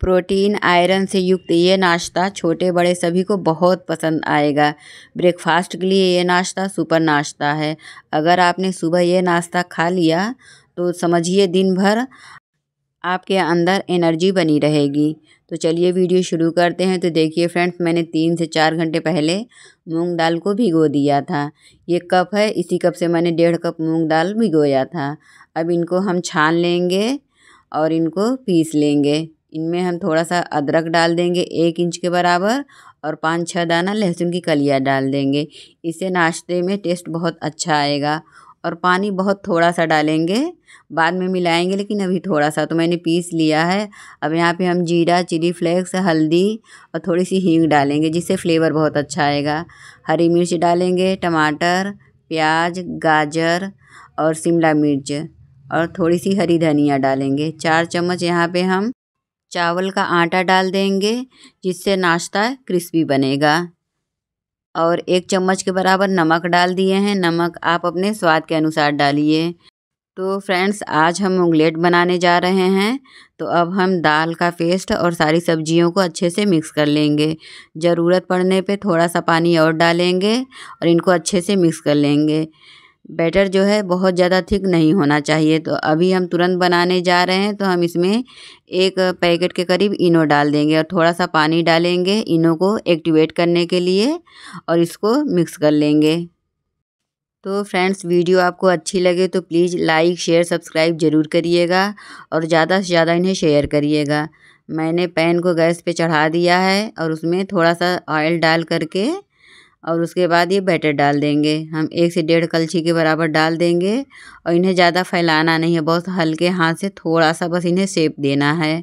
protein iron से युक्त ये नाश्ता छोटे बड़े सभी को बहुत पसंद आएगा ब्रेकफास्ट के लिए ये नाश्ता सुपर नाश्ता है अगर आपने सुबह ये नाश्ता खा लिया तो समझिए दिन भर आपके अंदर एनर्जी बनी रहेगी तो चलिए वीडियो शुरू करते हैं तो देखिए फ्रेंड्स मैंने तीन से चार घंटे पहले मूंग दाल को भिगो दिया था ये कप है इसी कप से मैंने डेढ़ कप मूंग दाल भिगोया था अब इनको हम छान लेंगे और इनको पीस लेंगे इनमें हम थोड़ा सा अदरक डाल देंगे एक इंच के बराबर और पाँच छः दाना लहसुन की कलियाँ डाल देंगे इससे नाश्ते में टेस्ट बहुत अच्छा आएगा और पानी बहुत थोड़ा सा डालेंगे बाद में मिलाएंगे लेकिन अभी थोड़ा सा तो मैंने पीस लिया है अब यहाँ पे हम जीरा चिली फ्लेक्स हल्दी और थोड़ी सी हींग डालेंगे जिससे फ्लेवर बहुत अच्छा आएगा हरी मिर्च डालेंगे टमाटर प्याज गाजर और शिमला मिर्च और थोड़ी सी हरी धनिया डालेंगे चार चम्मच यहाँ पे हम चावल का आटा डाल देंगे जिससे नाश्ता क्रिस्पी बनेगा और एक चम्मच के बराबर नमक डाल दिए हैं नमक आप अपने स्वाद के अनुसार डालिए तो फ्रेंड्स आज हम ऑमलेट बनाने जा रहे हैं तो अब हम दाल का पेस्ट और सारी सब्जियों को अच्छे से मिक्स कर लेंगे ज़रूरत पड़ने पे थोड़ा सा पानी और डालेंगे और इनको अच्छे से मिक्स कर लेंगे बैटर जो है बहुत ज़्यादा थिक नहीं होना चाहिए तो अभी हम तुरंत बनाने जा रहे हैं तो हम इसमें एक पैकेट के करीब इनो डाल देंगे और थोड़ा सा पानी डालेंगे इनो को एक्टिवेट करने के लिए और इसको मिक्स कर लेंगे तो फ्रेंड्स वीडियो आपको अच्छी लगे तो प्लीज़ लाइक शेयर सब्सक्राइब ज़रूर करिएगा और ज़्यादा से ज़्यादा इन्हें शेयर करिएगा मैंने पैन को गैस पे चढ़ा दिया है और उसमें थोड़ा सा ऑयल डाल करके और उसके बाद ये बैटर डाल देंगे हम एक से डेढ़ कलछी के बराबर डाल देंगे और इन्हें ज़्यादा फैलाना नहीं है बहुत हल्के हाथ से थोड़ा सा बस इन्हें सेप देना है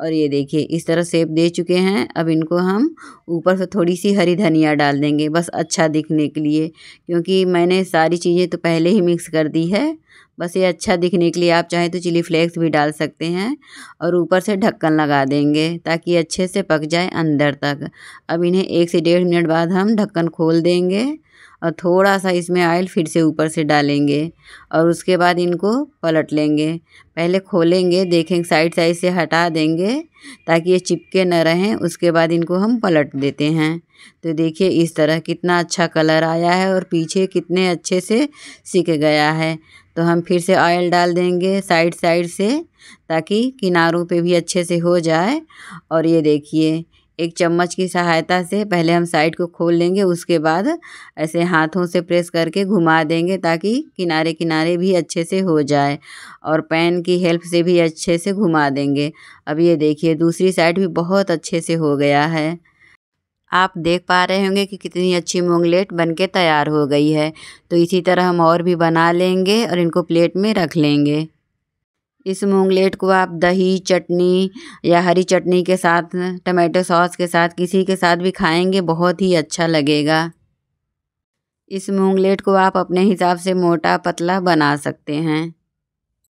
और ये देखिए इस तरह सेप दे चुके हैं अब इनको हम ऊपर से थोड़ी सी हरी धनिया डाल देंगे बस अच्छा दिखने के लिए क्योंकि मैंने सारी चीज़ें तो पहले ही मिक्स कर दी है बस ये अच्छा दिखने के लिए आप चाहें तो चिली फ्लेक्स भी डाल सकते हैं और ऊपर से ढक्कन लगा देंगे ताकि अच्छे से पक जाए अंदर तक अब इन्हें एक से डेढ़ मिनट बाद हम ढक्कन खोल देंगे और थोड़ा सा इसमें ऑयल फिर से ऊपर से डालेंगे और उसके बाद इनको पलट लेंगे पहले खोलेंगे देखेंगे साइड साइड से हटा देंगे ताकि ये चिपके न रहें उसके बाद इनको हम पलट देते हैं तो देखिए इस तरह कितना अच्छा कलर आया है और पीछे कितने अच्छे से सिक गया है तो हम फिर से ऑयल डाल देंगे साइड साइड से ताकि किनारों पे भी अच्छे से हो जाए और ये देखिए एक चम्मच की सहायता से पहले हम साइड को खोल लेंगे उसके बाद ऐसे हाथों से प्रेस करके घुमा देंगे ताकि किनारे किनारे भी अच्छे से हो जाए और पैन की हेल्प से भी अच्छे से घुमा देंगे अब ये देखिए दूसरी साइड भी बहुत अच्छे से हो गया है आप देख पा रहे होंगे कि कितनी अच्छी मोंगलेट बनके तैयार हो गई है तो इसी तरह हम और भी बना लेंगे और इनको प्लेट में रख लेंगे इस मूंगलेट को आप दही चटनी या हरी चटनी के साथ टमाटो सॉस के साथ किसी के साथ भी खाएंगे बहुत ही अच्छा लगेगा इस मूंगलेट को आप अपने हिसाब से मोटा पतला बना सकते हैं